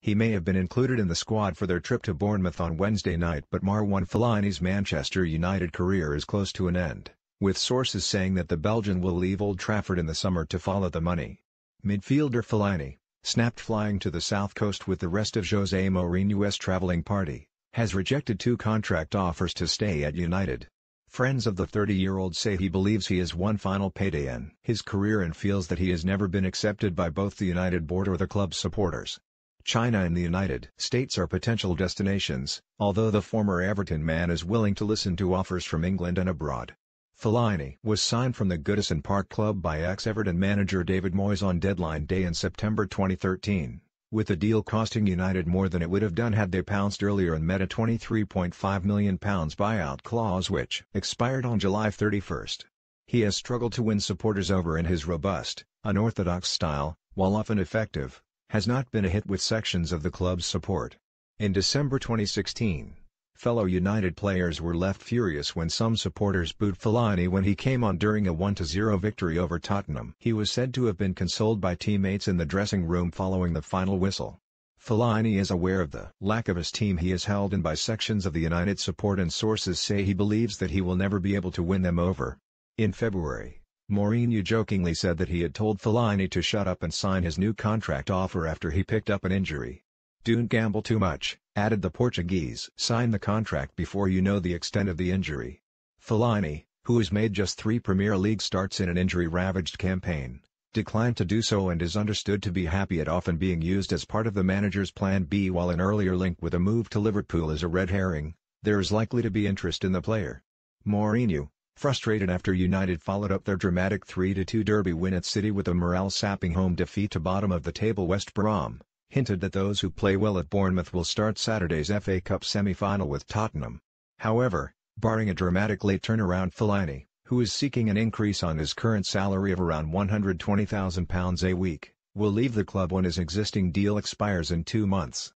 He may have been included in the squad for their trip to Bournemouth on Wednesday night but Marwan Fellaini's Manchester United career is close to an end, with sources saying that the Belgian will leave Old Trafford in the summer to follow the money. Midfielder Fellaini, snapped flying to the south coast with the rest of José Mourinho's travelling party, has rejected two contract offers to stay at United. Friends of the 30-year-old say he believes he is one final payday in his career and feels that he has never been accepted by both the United board or the club's supporters. China and the United States are potential destinations, although the former Everton man is willing to listen to offers from England and abroad. Fellaini was signed from the Goodison Park club by ex-Everton manager David Moyes on deadline day in September 2013, with the deal costing United more than it would have done had they pounced earlier and met a £23.5 million buyout clause which expired on July 31. He has struggled to win supporters over in his robust, unorthodox style, while often effective, has not been a hit with sections of the club's support. In December 2016, fellow United players were left furious when some supporters booed Fellaini when he came on during a 1-0 victory over Tottenham. He was said to have been consoled by teammates in the dressing room following the final whistle. Fellaini is aware of the lack of his team he is held in by sections of the United support and sources say he believes that he will never be able to win them over. In February, Mourinho jokingly said that he had told Fellaini to shut up and sign his new contract offer after he picked up an injury. Don't gamble too much, added the Portuguese. Sign the contract before you know the extent of the injury. Fellaini, who has made just three Premier League starts in an injury-ravaged campaign, declined to do so and is understood to be happy at often being used as part of the manager's plan B while an earlier link with a move to Liverpool is a red herring, there is likely to be interest in the player. Mourinho, frustrated after United followed up their dramatic 3-2 derby win at City with a morale-sapping home defeat to bottom-of-the-table West Brom, hinted that those who play well at Bournemouth will start Saturday's FA Cup semi-final with Tottenham. However, barring a dramatic late turnaround Fellaini, who is seeking an increase on his current salary of around £120,000 a week, will leave the club when his existing deal expires in two months.